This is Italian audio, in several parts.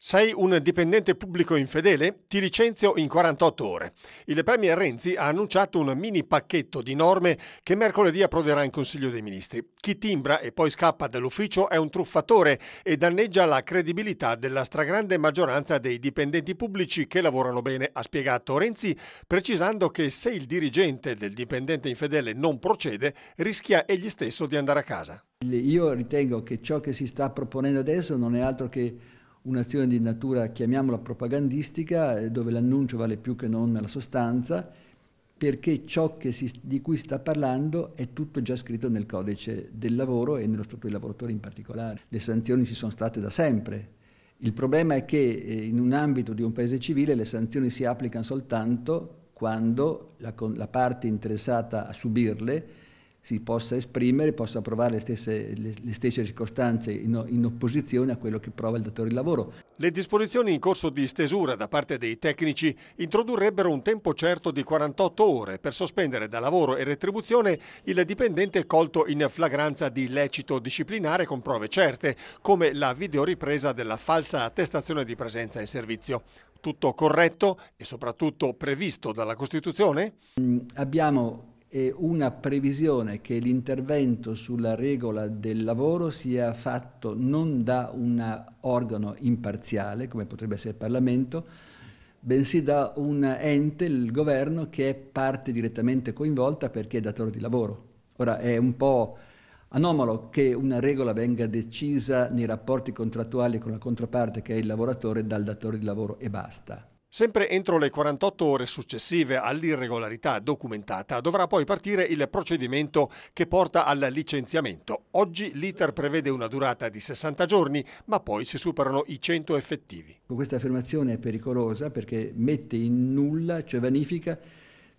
Sei un dipendente pubblico infedele? Ti licenzio in 48 ore. Il Premier Renzi ha annunciato un mini pacchetto di norme che mercoledì approderà in Consiglio dei Ministri. Chi timbra e poi scappa dall'ufficio è un truffatore e danneggia la credibilità della stragrande maggioranza dei dipendenti pubblici che lavorano bene, ha spiegato Renzi, precisando che se il dirigente del dipendente infedele non procede, rischia egli stesso di andare a casa. Io ritengo che ciò che si sta proponendo adesso non è altro che un'azione di natura, chiamiamola propagandistica, eh, dove l'annuncio vale più che non la sostanza, perché ciò si, di cui si sta parlando è tutto già scritto nel codice del lavoro e nello statuto dei lavoratori in particolare. Le sanzioni ci sono state da sempre. Il problema è che eh, in un ambito di un paese civile le sanzioni si applicano soltanto quando la, la parte interessata a subirle si possa esprimere, possa provare le stesse, le, le stesse circostanze in, in opposizione a quello che prova il datore di lavoro. Le disposizioni in corso di stesura da parte dei tecnici introdurrebbero un tempo certo di 48 ore per sospendere da lavoro e retribuzione il dipendente colto in flagranza di illecito disciplinare con prove certe, come la videoripresa della falsa attestazione di presenza in servizio. Tutto corretto e soprattutto previsto dalla Costituzione? Mm, abbiamo e una previsione che l'intervento sulla regola del lavoro sia fatto non da un organo imparziale, come potrebbe essere il Parlamento, bensì da un ente, il governo, che è parte direttamente coinvolta perché è datore di lavoro. Ora è un po' anomalo che una regola venga decisa nei rapporti contrattuali con la controparte che è il lavoratore dal datore di lavoro e basta. Sempre entro le 48 ore successive all'irregolarità documentata dovrà poi partire il procedimento che porta al licenziamento. Oggi l'iter prevede una durata di 60 giorni, ma poi si superano i 100 effettivi. Questa affermazione è pericolosa perché mette in nulla, cioè vanifica,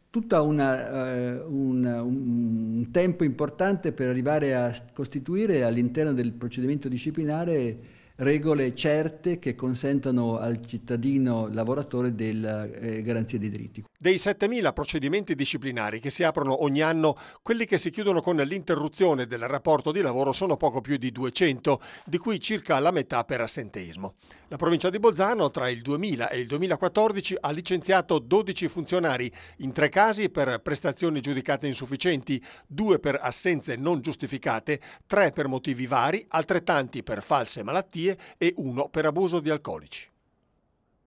tutto eh, un tempo importante per arrivare a costituire all'interno del procedimento disciplinare regole certe che consentano al cittadino lavoratore della eh, garanzia dei diritti. Dei 7.000 procedimenti disciplinari che si aprono ogni anno, quelli che si chiudono con l'interruzione del rapporto di lavoro sono poco più di 200, di cui circa la metà per assenteismo. La provincia di Bolzano tra il 2000 e il 2014 ha licenziato 12 funzionari, in tre casi per prestazioni giudicate insufficienti, due per assenze non giustificate, tre per motivi vari, altrettanti per false malattie e uno per abuso di alcolici.